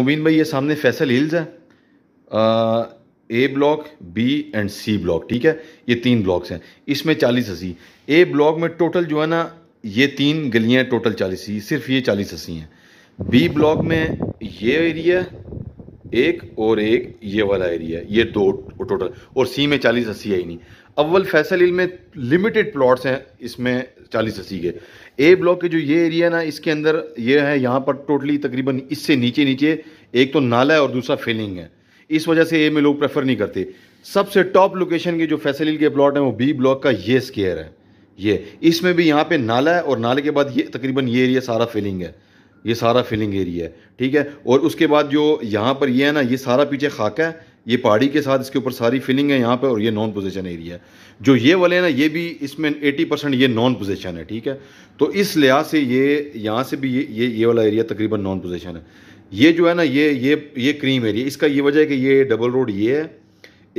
मुबीन भाई ये सामने फैसल हिल्स है A block B and C block ठीक है ये तीन ब्लॉक्स हैं इसमें चालीस अस्सी ए ब्लॉक में टोटल जो है ना ये तीन गलियां टोटल चालीस हसी सिर्फ ये चालीस अस्सी हैं बी ब्लॉक में ये एरिया एक और एक ये वाला एरिया ये दो टोटल और सी में चालीस अस्सी है ही नहीं अव्वल फैसल में लिमिटेड प्लॉट्स हैं इसमें चालीस अस्सी के ए ब्लॉक के जो ये एरिया ना इसके अंदर ये है यहाँ पर टोटली तकरीबन इससे नीचे नीचे एक तो नाला है और दूसरा फेलिंग है इस वजह से ए में लोग प्रेफर नहीं करते सबसे टॉप लोकेशन के जो फैसल के प्लॉट हैं वो बी ब्लॉक का ये स्केयर है ये इसमें भी यहाँ पे नाला है और नाले के बाद ये तकरीबन ये एरिया सारा फेलिंग है ये सारा फिलिंग एरिया है ठीक है और उसके बाद जो यहाँ पर ये है ना ये सारा पीछे खाका है ये पहाड़ी के साथ इसके ऊपर सारी फिलिंग है यहाँ पर और ये नॉन पोजिशन एरिया है जो ये वाले हैं ना ये भी इसमें 80 परसेंट ये नॉन पोजिशन है ठीक है तो इस लिहाज से ये यहाँ से भी ये ये ये वाला एरिया तकरीबन नॉन पोजिशन है ये जो है ना ये ये ये क्रीम एरिया इसका ये वजह है कि ये डबल रोड ये है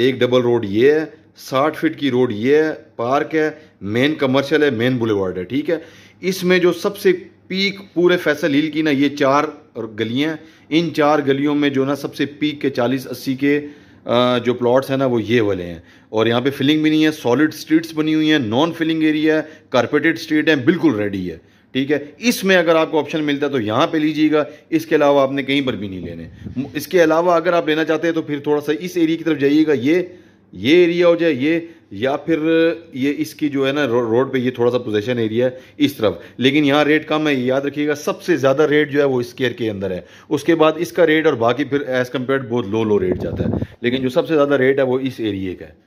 एक डबल रोड ये है साठ फीट की रोड ये है पार्क है मेन कमर्शल है मेन बुलेवार्ड है ठीक है इसमें जो सबसे पीक पूरे फैसल हिल की ना ये चार गलियाँ इन चार गलियों में जो ना सबसे पीक के चालीस अस्सी के जो प्लॉट्स हैं ना वो ये वाले हैं और यहाँ पे फिलिंग भी नहीं है सॉलिड स्ट्रीट्स बनी हुई हैं नॉन फिलिंग एरिया है कारपेटेड स्ट्रीट है बिल्कुल रेडी है ठीक है इसमें अगर आपको ऑप्शन मिलता है तो यहाँ पे लीजिएगा इसके अलावा आपने कहीं पर भी नहीं लेने इसके अलावा अगर आप लेना चाहते हैं तो फिर थोड़ा सा इस एरिया की तरफ जाइएगा ये ये एरिया हो जाए ये या फिर ये इसकी जो है ना रो, रोड पे ये थोड़ा सा पोजेशन एरिया है इस तरफ लेकिन यहाँ रेट कम है याद रखिएगा सबसे ज़्यादा रेट जो है वो स्केयर के अंदर है उसके बाद इसका रेट और बाकी फिर एज़ कम्पेयर बहुत लो लो रेट जाता है लेकिन जो सबसे ज़्यादा रेट है वो इस एरिए का है